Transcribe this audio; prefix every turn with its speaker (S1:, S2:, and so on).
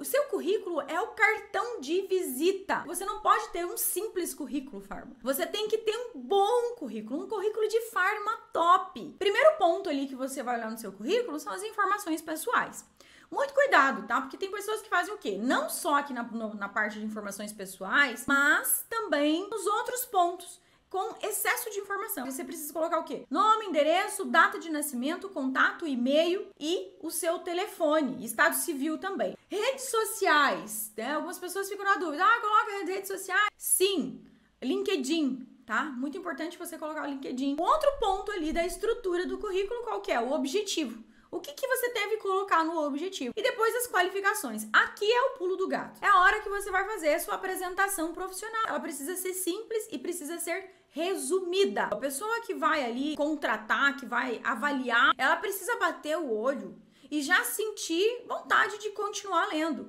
S1: O seu currículo é o cartão de visita. Você não pode ter um simples currículo farma. Você tem que ter um bom currículo, um currículo de farma top. Primeiro ponto ali que você vai olhar no seu currículo são as informações pessoais. Muito cuidado, tá? Porque tem pessoas que fazem o quê? Não só aqui na, no, na parte de informações pessoais, mas também nos outros pontos com excesso de informação. Você precisa colocar o quê? Nome, endereço, data de nascimento, contato, e-mail e o seu telefone, estado civil também. Redes sociais, né? Algumas pessoas ficam na dúvida, ah, coloca redes sociais. Sim, LinkedIn, tá? Muito importante você colocar o LinkedIn. Outro ponto ali da estrutura do currículo, qual que é? O objetivo o que, que você teve que colocar no objetivo. E depois as qualificações. Aqui é o pulo do gato. É a hora que você vai fazer a sua apresentação profissional. Ela precisa ser simples e precisa ser resumida. A pessoa que vai ali contratar, que vai avaliar, ela precisa bater o olho e já sentir vontade de continuar lendo.